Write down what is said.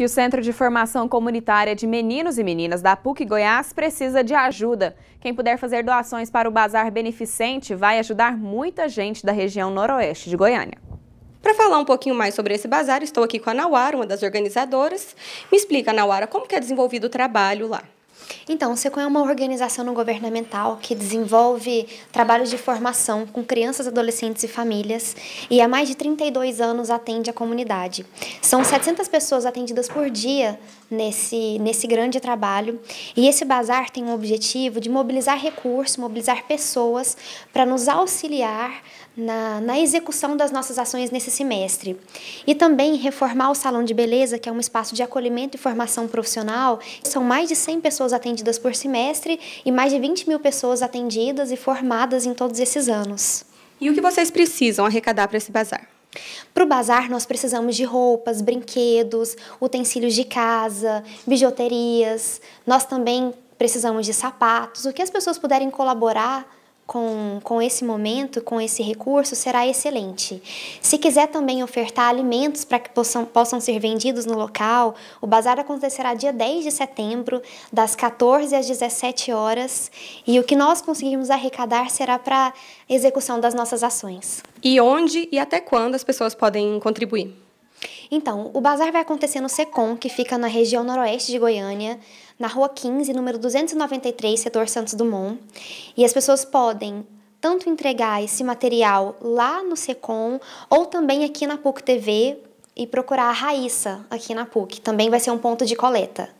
E o Centro de Formação Comunitária de Meninos e Meninas da PUC Goiás precisa de ajuda. Quem puder fazer doações para o Bazar Beneficente vai ajudar muita gente da região noroeste de Goiânia. Para falar um pouquinho mais sobre esse bazar, estou aqui com a Nauara, uma das organizadoras. Me explica, Nauara, como que é desenvolvido o trabalho lá? Então, o SECOM é uma organização não governamental que desenvolve trabalhos de formação com crianças, adolescentes e famílias e há mais de 32 anos atende a comunidade. São 700 pessoas atendidas por dia nesse, nesse grande trabalho e esse bazar tem o objetivo de mobilizar recursos, mobilizar pessoas para nos auxiliar na, na, execução das nossas ações nesse semestre. E também reformar o Salão de Beleza, que é um espaço de acolhimento e formação profissional. São mais de 100 pessoas atendidas atendidas por semestre e mais de 20 mil pessoas atendidas e formadas em todos esses anos. E o que vocês precisam arrecadar para esse bazar? Para o bazar, nós precisamos de roupas, brinquedos, utensílios de casa, bijuterias. Nós também precisamos de sapatos. O que as pessoas puderem colaborar com, com esse momento, com esse recurso, será excelente. Se quiser também ofertar alimentos para que possam, possam ser vendidos no local, o bazar acontecerá dia 10 de setembro, das 14 às 17 horas, e o que nós conseguirmos arrecadar será para execução das nossas ações. E onde e até quando as pessoas podem contribuir? Então, o bazar vai acontecer no SECOM, que fica na região noroeste de Goiânia, na rua 15, número 293, setor Santos Dumont. E as pessoas podem tanto entregar esse material lá no SECOM ou também aqui na PUC TV e procurar a Raíssa aqui na PUC. Também vai ser um ponto de coleta.